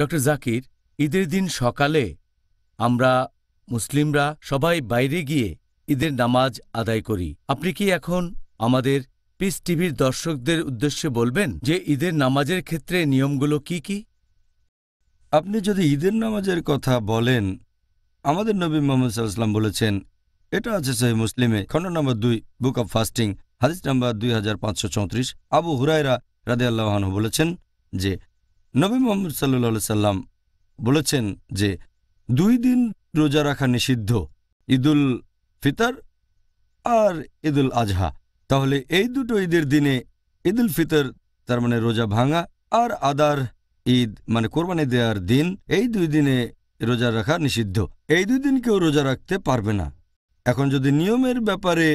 doctor Zakir ঈদের দিন সকালে আমরা মুসলিমরা সবাই বাইরে গিয়ে ঈদের নামাজ আদায় করি আপনি কি এখন আমাদের পিস টিভির দর্শকদের উদ্দেশ্যে বলবেন যে ঈদের নামাজের ক্ষেত্রে নিয়মগুলো কি কি আপনি যদি ঈদের নামাজের কথা বলেন আমাদের নবী মোহাম্মদ সাল্লাম বলেছেন এটা আছে সহি মুসলিমে খণ্ড নম্বর দুই বুক অব ফাস্টিং হাদিস নম্বর দুই আবু হুরায়রা রাদে আল্লাহানহ বলেছেন যে নবী মোহাম্মদ সাল্লু সাল্লাম বলেছেন যে দুই দিন রোজা রাখা নিষিদ্ধ ঈদুল ফিতর আর ঈদুল আজহা তাহলে এই দুটো ঈদের দিনে ঈদুল ফিতর তার মানে রোজা ভাঙা আর আদার ঈদ মানে কোরবানি দেওয়ার দিন এই দুই দিনে রোজা রাখা নিষিদ্ধ এই দুই দিন কেউ রোজা রাখতে পারবে না এখন যদি নিয়মের ব্যাপারে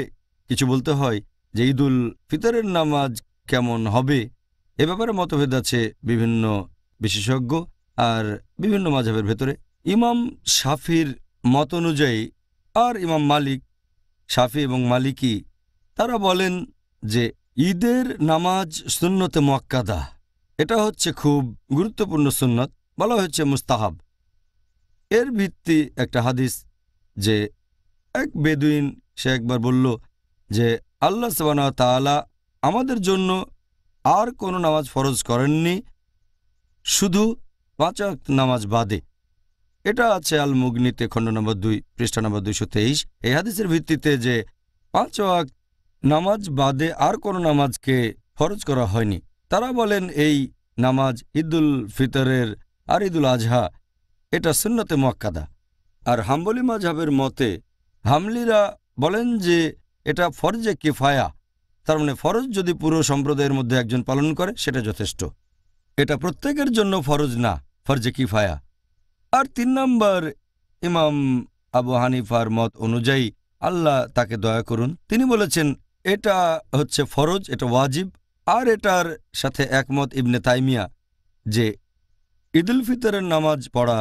কিছু বলতে হয় যে ঈদুল ফিতরের নামাজ কেমন হবে এ ব্যাপারে মতভেদ আছে বিভিন্ন বিশেষজ্ঞ আর বিভিন্ন মাঝাবের ভেতরে ইমাম শাফির মত অনুযায়ী আর ইমাম মালিক শাফি এবং মালিকি তারা বলেন যে ঈদের নামাজ সুন্নতে মোয়াক্কাদা এটা হচ্ছে খুব গুরুত্বপূর্ণ সুন্নত বলা হচ্ছে মুস্তাহাব এর ভিত্তি একটা হাদিস যে এক বেদুইন সে একবার বলল যে আল্লাহ সবানা তালা আমাদের জন্য আর কোনো নামাজ ফরজ করেননি শুধু পাঁচ নামাজ বাদে এটা আছে আল মুগনিতে খণ্ড নম্বর দুই পৃষ্ঠা নম্বর দুইশো তেইশ এই হাদিসের ভিত্তিতে যে পাঁচ ওয়াক নামাজ বাদে আর কোনো নামাজকে ফরজ করা হয়নি তারা বলেন এই নামাজ ঈদুল ফিতরের আর ঈদুল আজহা এটা সুন্নতে মক্কাদা আর হাম্বলি মাঝহাবের মতে হামলিরা বলেন যে এটা ফরজে কিফায়া তার মানে ফরজ যদি পুরো সম্প্রদায়ের মধ্যে একজন পালন করে সেটা যথেষ্ট এটা প্রত্যেকের জন্য ফরজ না ফরজে কিফায়া আর তিন নম্বর ইমাম আবু হানিফার মত অনুযায়ী আল্লাহ তাকে দয়া করুন তিনি বলেছেন এটা হচ্ছে ফরজ এটা ওয়াজিব আর এটার সাথে একমত ইবনে তাইমিয়া যে ঈদুল ফিতরের নামাজ পড়া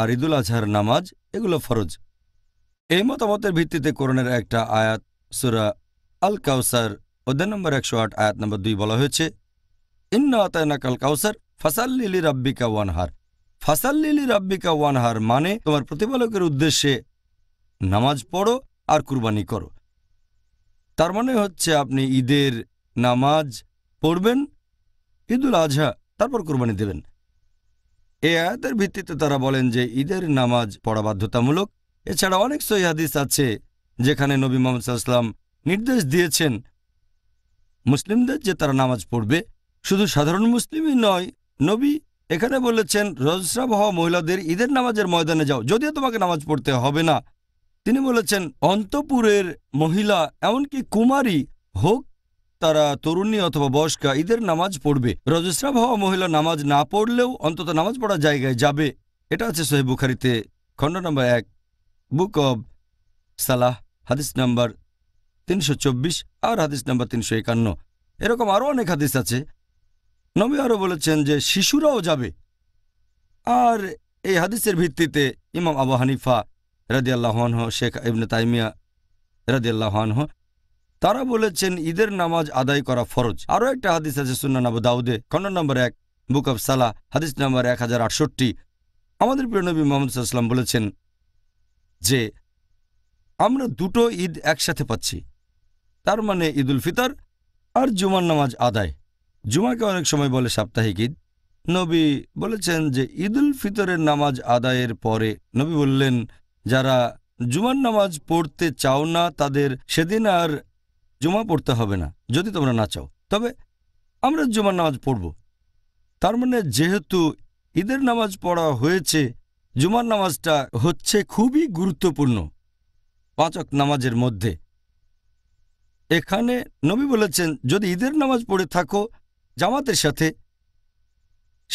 আর ঈদুল আজহার নামাজ এগুলো ফরজ এই মতামতের ভিত্তিতে করোনের একটা আয়াত সুরা আল কাউসার অধ্যায় নম্বর একশো আট আয়াত নম্বর দুই বলা হয়েছে ইন্নাতায়নাকাল আতায়নাকাল কাউসার ফাসাল্লিলি রাব্বিকা ওয়ানহার ফাসাল্লিলি রাব্বিকা ওয়ানহার মানে তোমার প্রতিপালকের উদ্দেশ্যে নামাজ পড়ো আর কুরবানি করো তার মানে হচ্ছে আপনি ঈদের নামাজ পড়বেন ঈদুল আজহা তারপর কুরবানি দেবেন এ আয়াতের ভিত্তিতে তারা বলেন যে ঈদের নামাজ পড়া বাধ্যতামূলক এছাড়া অনেক সৈহাদিস আছে যেখানে নবী মোহাম্মদ সাল্লাম নির্দেশ দিয়েছেন মুসলিমদের যে তারা নামাজ পড়বে শুধু সাধারণ মুসলিমই নয় নবী এখানে বলেছেন রজস্রাব হওয়া মহিলাদের ঈদের নামাজের ময়দানে যাও যদিও তোমাকে নামাজ পড়তে হবে না তিনি বলেছেন অন্তপুরের মহিলা এমনকি কুমারী হোক তারা তরুণী অথবা বয়স্কা ঈদের নামাজ পড়বে রজস্রাব হওয়া মহিলা নামাজ না পড়লেও অন্তত নামাজ পড়ার জায়গায় যাবে এটা আছে সোহেব বুখারিতে খণ্ড নম্বর এক বুক অব সালাহ হাদিস নাম্বার তিনশো আর হাদিস নাম্বার তিনশো একান্ন এরকম আরও অনেক হাদিস আছে নবী আরও বলেছেন যে শিশুরাও যাবে আর এই হাদিসের ভিত্তিতে ইমাম আবু হানিফা রাদিয়াল্লাহন শেখ ইবনে তাইমিয়া রাদিয়াল্লাহন তারা বলেছেন ঈদের নামাজ আদায় করা ফরজ আরও একটা হাদিস আছে সুনান আবু দাউদে খন্ড নম্বর এক বুক অব সালা হাদিস নম্বর এক হাজার আটষট্টি আমাদের প্রিয়নবী মোহাম্মদ সাল্লাম বলেছেন যে আমরা দুটো ঈদ একসাথে পাচ্ছি তার মানে ঈদুল ফিতর আর জুমার নামাজ আদায় জুমাকে অনেক সময় বলে সাপ্তাহিক ঈদ নবী বলেছেন যে ঈদুল ফিতরের নামাজ আদায়ের পরে নবী বললেন যারা জুমার নামাজ পড়তে চাও না তাদের সেদিন আর জুমা পড়তে হবে না যদি তোমরা না চাও তবে আমরা জুমার নামাজ পড়ব তার মানে যেহেতু ঈদের নামাজ পড়া হয়েছে জুমার নামাজটা হচ্ছে খুবই গুরুত্বপূর্ণ পাঁচক নামাজের মধ্যে এখানে নবী বলেছেন যদি ঈদের নামাজ পড়ে থাকো জামাতের সাথে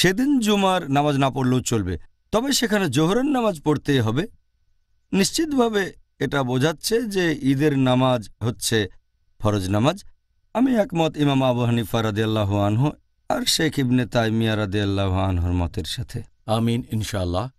সেদিন জুমার নামাজ না পড়লেও চলবে তবে সেখানে জোহরের নামাজ পড়তে হবে নিশ্চিতভাবে এটা বোঝাচ্ছে যে ঈদের নামাজ হচ্ছে ফরজ নামাজ আমি একমত ইমাম আবু হানিফা আল্লাহ আনহ আর শেখ ইবনে তাইমিয়া আল্লাহ আনহর মতের সাথে আমিন ইনশাল্লাহ